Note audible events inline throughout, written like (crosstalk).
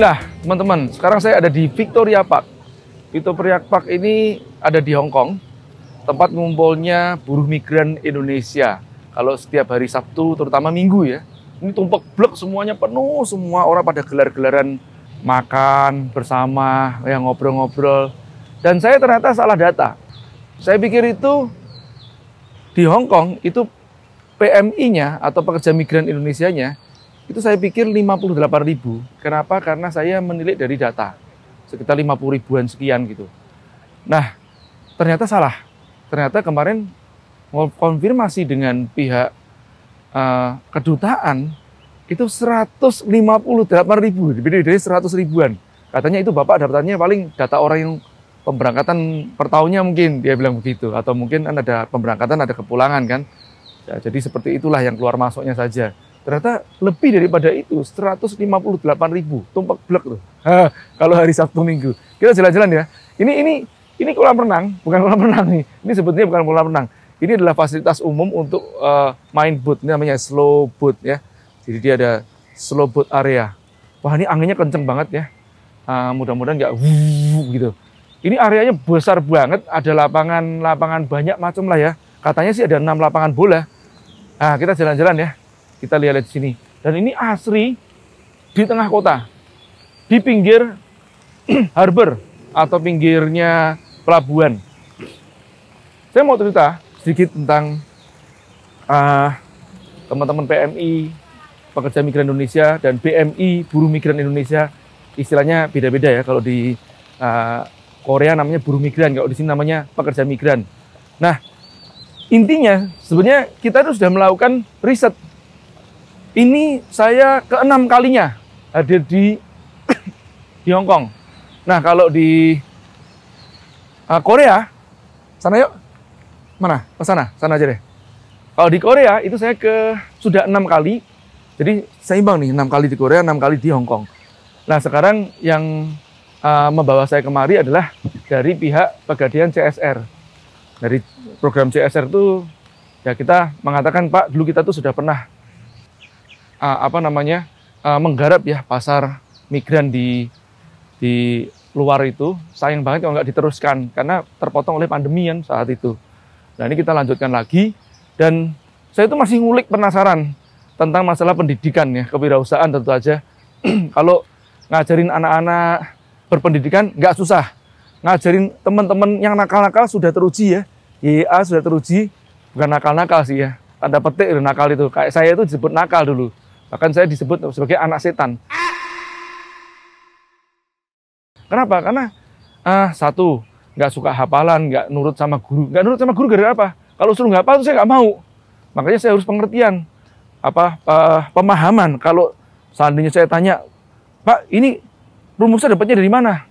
Alhamdulillah, teman-teman. Sekarang saya ada di Victoria Park. Victoria Park ini ada di Hong Kong, tempat ngumpulnya buruh migran Indonesia. Kalau setiap hari Sabtu, terutama Minggu ya, ini tumpuk blok semuanya penuh, semua orang pada gelar-gelaran makan bersama, ya ngobrol-ngobrol. Dan saya ternyata salah data. Saya pikir itu di Hong Kong itu PMI-nya atau pekerja migran Indonesia-nya itu saya pikir 58 ribu. Kenapa? Karena saya menilik dari data. Sekitar 50 ribuan sekian gitu. Nah, ternyata salah. Ternyata kemarin konfirmasi dengan pihak uh, kedutaan, itu 158 ribu, lebih dari 100 ribuan. Katanya itu Bapak dapatannya paling data orang yang pemberangkatan per tahunnya mungkin, dia bilang begitu. Atau mungkin kan ada pemberangkatan, ada kepulangan kan. Ya, jadi seperti itulah yang keluar masuknya saja. Ternyata lebih daripada itu, 158 ribu, tumpak blek loh Ha, kalau hari Sabtu Minggu. Kita jalan-jalan ya. Ini ini ini kolam renang, bukan kolam renang nih. Ini sebetulnya bukan kolam renang. Ini adalah fasilitas umum untuk uh, main boot, ini namanya slow boot ya. Jadi dia ada slow boot area. Wah ini anginnya kenceng banget ya. Uh, Mudah-mudahan nggak gitu. Ini areanya besar banget, ada lapangan-lapangan banyak macam lah ya. Katanya sih ada enam lapangan bola. Nah, kita jalan-jalan ya. Kita lihat di sini. Dan ini asri di tengah kota. Di pinggir (clears throat) harbor atau pinggirnya pelabuhan. Saya mau cerita sedikit tentang uh, teman-teman PMI, pekerja migran Indonesia, dan BMI, buruh migran Indonesia. Istilahnya beda-beda ya, kalau di uh, Korea namanya buruh migran, kalau di sini namanya pekerja migran. Nah, intinya sebenarnya kita itu sudah melakukan riset ini saya keenam kalinya hadir di (coughs) di Hong Kong. Nah, kalau di uh, Korea, sana yuk. Mana? Ke sana, sana aja deh. Kalau di Korea itu saya ke sudah enam kali. Jadi seimbang nih, enam kali di Korea, enam kali di Hong Kong. Nah, sekarang yang uh, membawa saya kemari adalah dari pihak Pegadaian CSR. Dari program CSR itu ya kita mengatakan Pak, dulu kita tuh sudah pernah uh, apa namanya uh, menggarap ya pasar migran di di luar itu sayang banget kalau nggak diteruskan karena terpotong oleh pandemi kan saat itu. Nah ini kita lanjutkan lagi dan saya itu masih ngulik penasaran tentang masalah pendidikan ya kewirausahaan tentu aja. (clears throat) kalau ngajarin anak-anak berpendidikan nggak susah. Ngajarin teman-teman yang nakal-nakal sudah teruji ya. YA sudah teruji, bukan nakal-nakal sih ya. Tanda petik nakal itu. Kayak saya itu disebut nakal dulu. Bahkan saya disebut sebagai anak setan. Kenapa? Karena ah, satu, nggak suka hafalan, nggak nurut sama guru. Nggak nurut sama guru gara apa? Kalau suruh nggak apa, saya nggak mau. Makanya saya harus pengertian, apa uh, pemahaman. Kalau seandainya saya tanya, Pak, ini rumusnya dapatnya dari mana?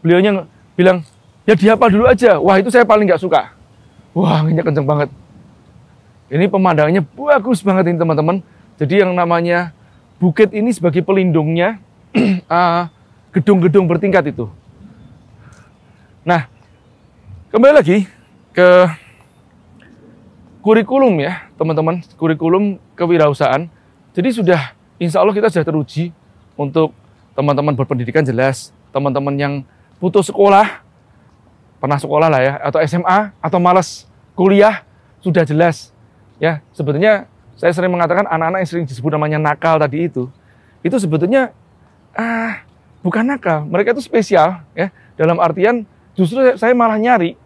Beliaunya bilang, ya dihafal dulu aja. Wah, itu saya paling nggak suka. Wah, ini kenceng banget. Ini pemandangannya bagus banget ini teman-teman. Jadi yang namanya bukit ini sebagai pelindungnya (clears throat) ah, gedung-gedung bertingkat itu. Nah, kembali lagi ke kurikulum ya, teman-teman, kurikulum kewirausahaan. Jadi sudah, insya Allah kita sudah teruji untuk teman-teman berpendidikan jelas, teman-teman yang putus sekolah, pernah sekolah lah ya, atau SMA, atau males kuliah, sudah jelas. Ya, sebetulnya saya sering mengatakan anak-anak yang sering disebut namanya nakal tadi itu, itu sebetulnya ah bukan nakal, mereka itu spesial ya dalam artian justru saya malah nyari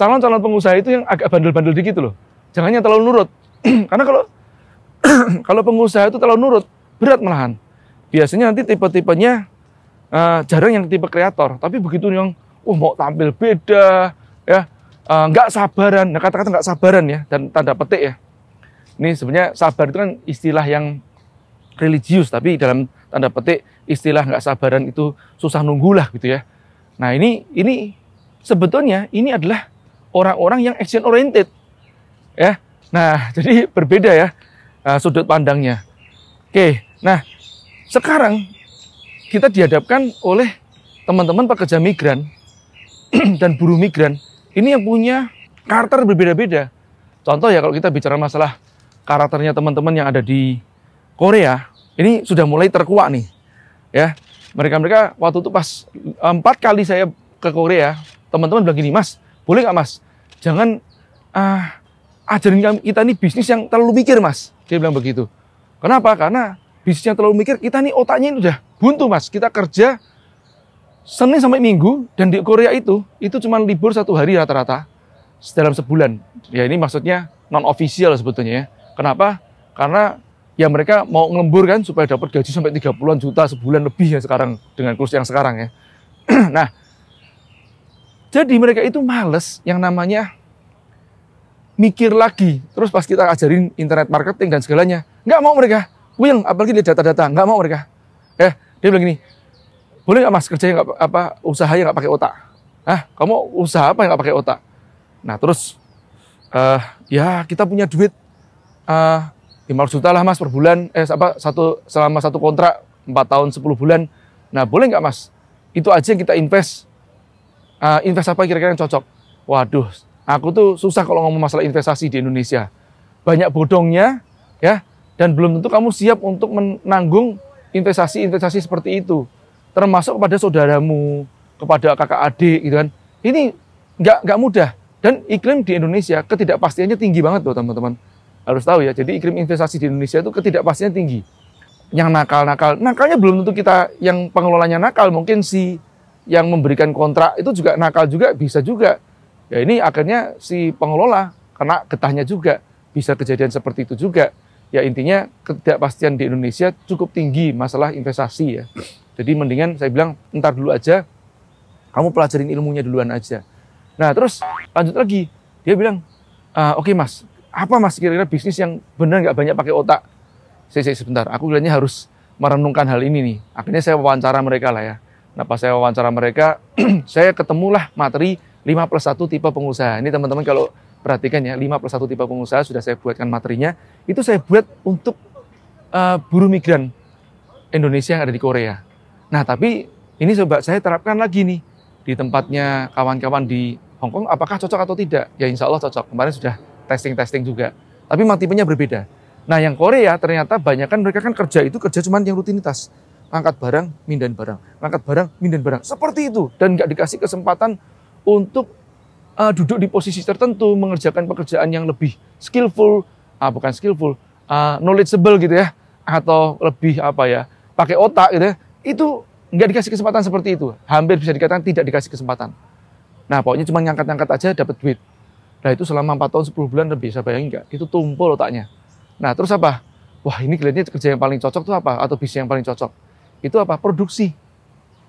calon-calon pengusaha itu yang agak bandel-bandel dikit loh, jangannya terlalu nurut, (clears throat) karena kalau (clears throat) kalau pengusaha itu terlalu nurut berat malahan, biasanya nanti tipe-tipenya uh, jarang yang tipe kreator, tapi begitu yang oh mau tampil beda ya uh, nggak sabaran, nah kata-kata nggak sabaran ya dan tanda petik ya ini sebenarnya sabar itu kan istilah yang religius, tapi dalam tanda petik istilah nggak sabaran itu susah nunggulah gitu ya. Nah ini ini sebetulnya ini adalah orang-orang yang action oriented ya. Nah (laughs) jadi berbeda ya eh, sudut pandangnya. Oke, nah sekarang kita dihadapkan oleh teman-teman pekerja migran (clears throat) dan buruh migran ini yang punya karakter berbeda-beda. Contoh ya kalau kita bicara masalah karakternya teman-teman yang ada di Korea ini sudah mulai terkuak nih ya mereka mereka waktu itu pas eh, empat kali saya ke Korea teman-teman bilang gini mas boleh nggak mas jangan ah ajarin kami, kita ini bisnis yang terlalu mikir mas dia bilang begitu kenapa karena bisnis yang terlalu mikir kita nih otaknya ini udah buntu mas kita kerja Senin sampai Minggu dan di Korea itu itu cuma libur satu hari rata-rata dalam sebulan ya ini maksudnya non official sebetulnya ya Kenapa? Karena ya mereka mau ngelembur kan supaya dapat gaji sampai 30-an juta sebulan lebih ya sekarang dengan kurs yang sekarang ya. (clears throat) nah, jadi mereka itu males yang namanya mikir lagi. Terus pas kita ajarin internet marketing dan segalanya, nggak mau mereka. Will, apalagi lihat data-data, nggak mau mereka. Eh, dia bilang gini, boleh nggak mas kerja yang nggak apa usaha yang nggak pakai otak? Ah, kamu usaha apa yang nggak pakai otak? Nah terus, uh, ya kita punya duit, uh, 500 juta lah mas per bulan eh apa satu selama satu kontrak 4 tahun 10 bulan nah boleh nggak mas itu aja yang kita invest uh, invest apa kira-kira yang cocok waduh aku tuh susah kalau ngomong masalah investasi di Indonesia banyak bodongnya ya dan belum tentu kamu siap untuk menanggung investasi-investasi seperti itu termasuk kepada saudaramu kepada kakak adik gitu kan ini nggak nggak mudah dan iklim di Indonesia ketidakpastiannya tinggi banget loh teman-teman harus tahu ya. Jadi iklim investasi di Indonesia itu ketidakpastian tinggi. Yang nakal-nakal, nakalnya belum tentu kita yang pengelolanya nakal, mungkin si yang memberikan kontrak itu juga nakal juga bisa juga. Ya ini akhirnya si pengelola kena getahnya juga. Bisa kejadian seperti itu juga. Ya intinya ketidakpastian di Indonesia cukup tinggi masalah investasi ya. Jadi mendingan saya bilang ntar dulu aja kamu pelajarin ilmunya duluan aja. Nah terus lanjut lagi dia bilang, ah, oke okay, mas, apa mas kira-kira bisnis yang benar nggak banyak pakai otak? Saya, sebentar, aku bilangnya harus merenungkan hal ini nih. Akhirnya saya wawancara mereka lah ya. Nah pas saya wawancara mereka, (clears throat) saya ketemulah materi 5 plus 1 tipe pengusaha. Ini teman-teman kalau perhatikan ya, 5 plus 1 tipe pengusaha sudah saya buatkan materinya. Itu saya buat untuk uh, buruh migran Indonesia yang ada di Korea. Nah tapi ini sobat saya terapkan lagi nih di tempatnya kawan-kawan di Hongkong apakah cocok atau tidak? Ya insya Allah cocok. Kemarin sudah testing-testing juga. Tapi memang tipenya berbeda. Nah yang Korea ternyata banyak kan mereka kan kerja itu kerja cuman yang rutinitas. Angkat barang, mindan barang. Angkat barang, mindan barang. Seperti itu. Dan nggak dikasih kesempatan untuk uh, duduk di posisi tertentu, mengerjakan pekerjaan yang lebih skillful, uh, bukan skillful, uh, knowledgeable gitu ya. Atau lebih apa ya, pakai otak gitu ya. Itu nggak dikasih kesempatan seperti itu. Hampir bisa dikatakan tidak dikasih kesempatan. Nah, pokoknya cuma ngangkat-ngangkat aja dapat duit. Nah itu selama 4 tahun 10 bulan lebih, saya bayangin nggak? Itu tumpul otaknya. Nah terus apa? Wah ini kelihatannya kerja yang paling cocok tuh apa? Atau bisnis yang paling cocok? Itu apa? Produksi.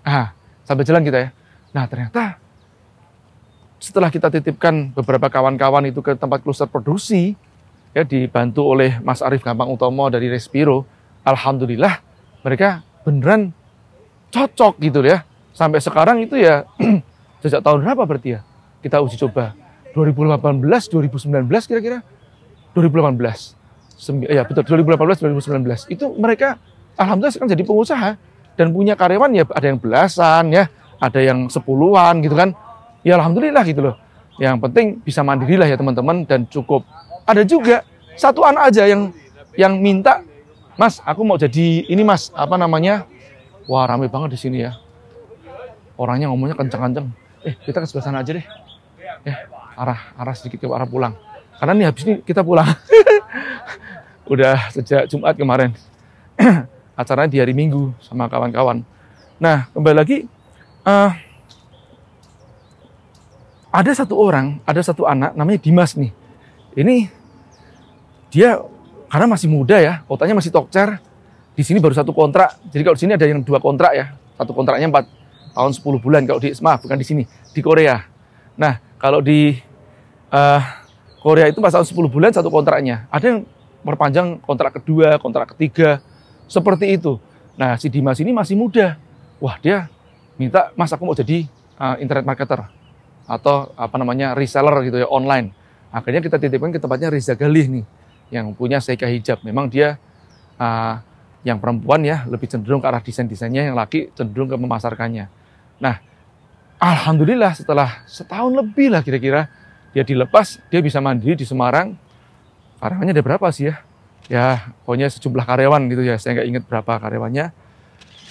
Ah, sampai jalan kita ya. Nah ternyata setelah kita titipkan beberapa kawan-kawan itu ke tempat kluster produksi, ya dibantu oleh Mas Arief Gampang Utomo dari Respiro, Alhamdulillah mereka beneran cocok gitu ya. Sampai sekarang itu ya (clears throat) sejak tahun berapa berarti ya kita uji coba 2018 2019 kira-kira 2018 ya betul 2018 2019 itu mereka alhamdulillah sekarang jadi pengusaha dan punya karyawan ya ada yang belasan ya ada yang sepuluhan gitu kan ya alhamdulillah gitu loh yang penting bisa mandiri lah ya teman-teman dan cukup ada juga satu anak aja yang yang minta Mas, aku mau jadi ini Mas, apa namanya? Wah, rame banget di sini ya. Orangnya ngomongnya kencang-kencang. Eh, kita ke sebelah sana aja deh. Ya arah arah sedikit ke arah pulang. Karena nih habis ini kita pulang. (laughs) Udah sejak Jumat kemarin. (clears throat) Acaranya di hari Minggu sama kawan-kawan. Nah, kembali lagi uh, ada satu orang, ada satu anak namanya Dimas nih. Ini dia karena masih muda ya, kotanya masih tokcer. Di sini baru satu kontrak. Jadi kalau di sini ada yang dua kontrak ya. Satu kontraknya empat tahun 10 bulan kalau di maaf bukan di sini, di Korea. Nah, kalau di uh, Korea itu pasal 10 bulan satu kontraknya. Ada yang perpanjang kontrak kedua, kontrak ketiga, seperti itu. Nah, si Dimas ini masih muda. Wah, dia minta, "Mas, aku mau jadi uh, internet marketer atau apa namanya reseller gitu ya online." Akhirnya kita titipkan ke tempatnya Riza Galih nih yang punya Seika Hijab. Memang dia uh, yang perempuan ya lebih cenderung ke arah desain-desainnya, yang laki cenderung ke memasarkannya. Nah, Alhamdulillah setelah setahun lebih lah kira-kira dia dilepas, dia bisa mandiri di Semarang. Karyawannya ada berapa sih ya? Ya, pokoknya sejumlah karyawan gitu ya. Saya nggak ingat berapa karyawannya.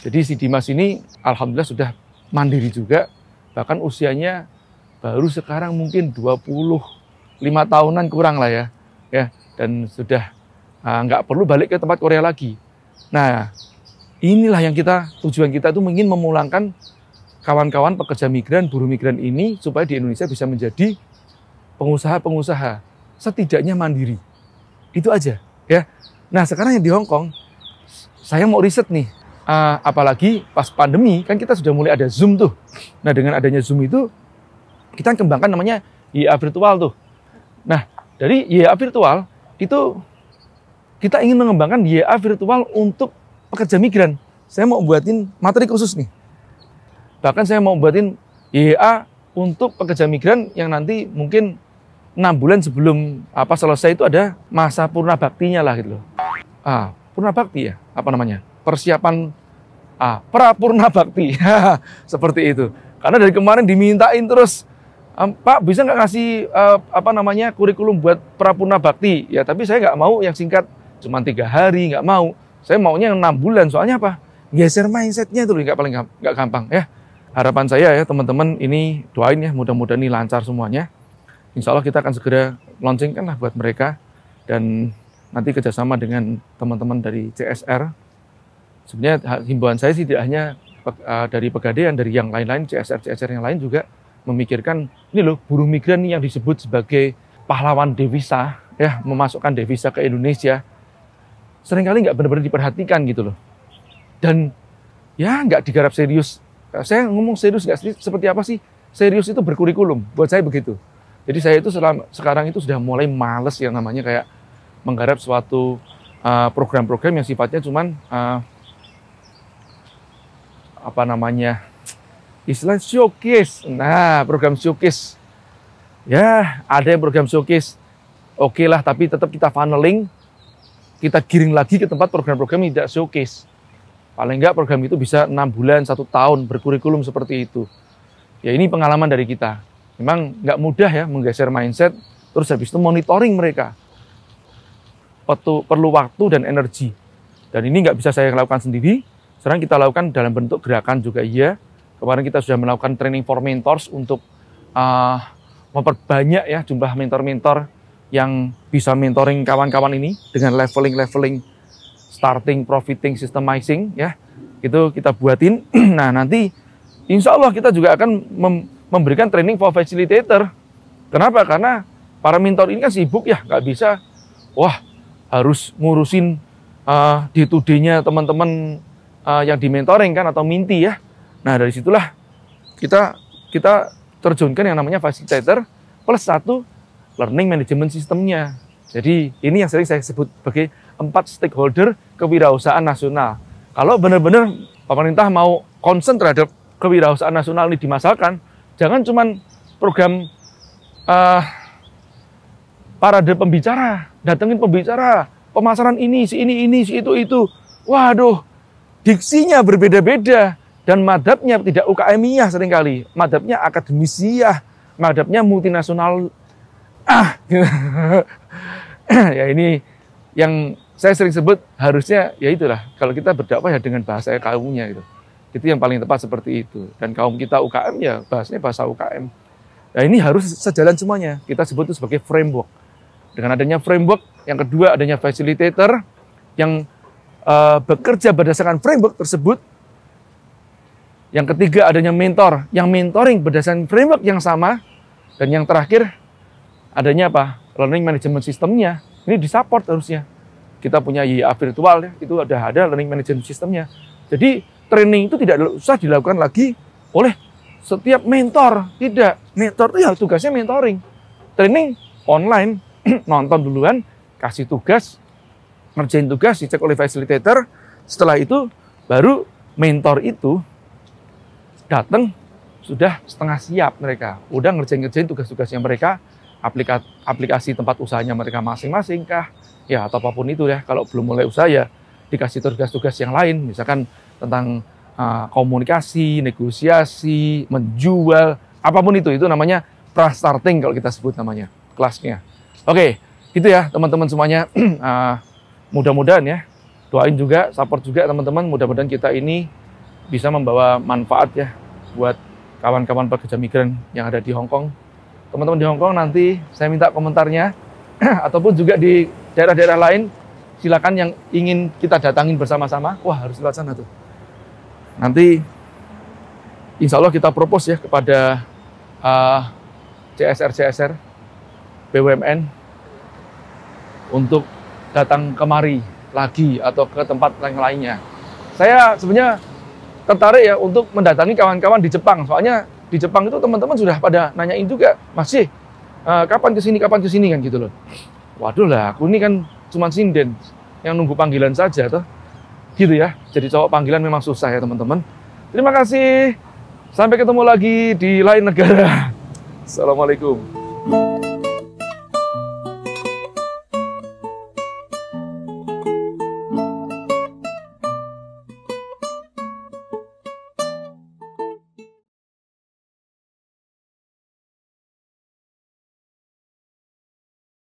Jadi si Dimas ini alhamdulillah sudah mandiri juga. Bahkan usianya baru sekarang mungkin 25 tahunan kurang lah ya. Ya, dan sudah uh, nggak perlu balik ke tempat Korea lagi. Nah, inilah yang kita tujuan kita itu ingin memulangkan kawan-kawan pekerja migran, buruh migran ini supaya di Indonesia bisa menjadi pengusaha-pengusaha setidaknya mandiri. Itu aja ya. Nah sekarang yang di Hong Kong, saya mau riset nih. Uh, apalagi pas pandemi kan kita sudah mulai ada Zoom tuh. Nah dengan adanya Zoom itu kita kembangkan namanya YA virtual tuh. Nah dari YA virtual itu kita ingin mengembangkan YA virtual untuk pekerja migran. Saya mau buatin materi khusus nih Bahkan saya mau buatin YA untuk pekerja migran yang nanti mungkin enam bulan sebelum apa ah, selesai itu ada masa purna baktinya lah gitu loh. Ah, purna bakti ya, apa namanya? Persiapan ah, pra purna bakti. (laughs) Seperti itu. Karena dari kemarin dimintain terus Pak bisa nggak ngasih uh, apa namanya kurikulum buat pra purna bakti ya tapi saya nggak mau yang singkat cuma tiga hari nggak mau saya maunya yang enam bulan soalnya apa geser mindsetnya itu nggak paling nggak gampang ya harapan saya ya teman-teman ini doain ya mudah-mudahan ini lancar semuanya. Insya Allah kita akan segera launchingkan lah buat mereka dan nanti kerjasama dengan teman-teman dari CSR. Sebenarnya himbauan saya sih tidak hanya eh, dari pegadaian, dari yang lain-lain, CSR-CSR yang lain juga memikirkan ini loh buruh migran yang disebut sebagai pahlawan devisa ya memasukkan devisa ke Indonesia seringkali nggak benar-benar diperhatikan gitu loh dan ya nggak digarap serius Eh, saya ngomong serius nggak serius, seperti apa sih? Serius itu berkurikulum, buat saya begitu. Jadi saya itu selama, sekarang itu sudah mulai males yang namanya kayak menggarap suatu eh, program-program uh, yang sifatnya cuman uh, apa namanya istilah showcase. Nah, program showcase. Ya, ada yang program showcase. Oke okay lah, tapi tetap kita funneling, kita giring lagi ke tempat program-program yang tidak showcase. Paling enggak program itu bisa enam bulan, satu tahun berkurikulum seperti itu. Ya ini pengalaman dari kita. Memang nggak mudah ya menggeser mindset, terus habis itu monitoring mereka. Perlu, perlu waktu dan energi. Dan ini nggak bisa saya lakukan sendiri, sekarang kita lakukan dalam bentuk gerakan juga iya. Kemarin kita sudah melakukan training for mentors untuk uh, memperbanyak ya jumlah mentor-mentor yang bisa mentoring kawan-kawan ini dengan leveling-leveling starting profiting systemizing ya itu kita buatin (clears throat) nah nanti insya Allah kita juga akan mem memberikan training for facilitator kenapa karena para mentor ini kan sibuk ya nggak bisa wah harus ngurusin uh, eh, day to nya teman-teman uh, yang di mentoring kan atau minti ya nah dari situlah kita kita terjunkan yang namanya facilitator plus satu learning management sistemnya jadi ini yang sering saya sebut sebagai empat stakeholder kewirausahaan nasional. Kalau benar-benar pemerintah mau concern terhadap kewirausahaan nasional ini dimasalkan, jangan cuma program uh, parade pembicara, datengin pembicara, pemasaran ini, si ini, ini, si itu, itu. Waduh, diksinya berbeda-beda dan madapnya tidak ukm nya seringkali, madapnya akademisiyah, madapnya multinasional. Ah, (laughs) ya ini yang saya sering sebut harusnya ya itulah kalau kita berdakwah ya dengan bahasa kaumnya gitu. Itu yang paling tepat seperti itu. Dan kaum kita UKM ya bahasanya bahasa UKM. Nah ini harus sejalan semuanya. Kita sebut itu sebagai framework. Dengan adanya framework, yang kedua adanya facilitator yang uh, bekerja berdasarkan framework tersebut. Yang ketiga adanya mentor, yang mentoring berdasarkan framework yang sama. Dan yang terakhir adanya apa? Learning management systemnya. Ini disupport harusnya kita punya YA virtual ya, itu ada ada learning management sistemnya. Jadi training itu tidak usah dilakukan lagi oleh setiap mentor, tidak. Mentor itu ya tugasnya mentoring. Training online, (clears throat) nonton duluan, kasih tugas, ngerjain tugas, dicek oleh facilitator. Setelah itu baru mentor itu datang sudah setengah siap mereka. Udah ngerjain-ngerjain tugas-tugasnya mereka, aplikasi, aplikasi tempat usahanya mereka masing-masing kah, ya atau apapun itu ya kalau belum mulai usaha ya dikasih tugas-tugas yang lain misalkan tentang uh, komunikasi, negosiasi, menjual, apapun itu itu namanya pre-starting kalau kita sebut namanya kelasnya. Oke, gitu ya teman-teman semuanya. uh, (clears throat) mudah-mudahan ya doain juga, support juga teman-teman. Mudah-mudahan kita ini bisa membawa manfaat ya buat kawan-kawan pekerja migran yang ada di Hong Kong. Teman-teman di Hong Kong nanti saya minta komentarnya (clears throat) ataupun juga di daerah-daerah lain silakan yang ingin kita datangin bersama-sama, wah harus lewat sana tuh. Nanti insya Allah kita propose ya kepada uh, ah, CSR-CSR, BUMN untuk datang kemari lagi atau ke tempat lain lainnya. Saya sebenarnya tertarik ya untuk mendatangi kawan-kawan di Jepang. Soalnya di Jepang itu teman-teman sudah pada nanyain juga, masih uh, ah, kapan kesini, kapan kesini kan gitu loh waduh lah aku ini kan cuma sinden yang nunggu panggilan saja tuh gitu ya jadi cowok panggilan memang susah ya teman-teman terima kasih sampai ketemu lagi di lain negara (laughs) assalamualaikum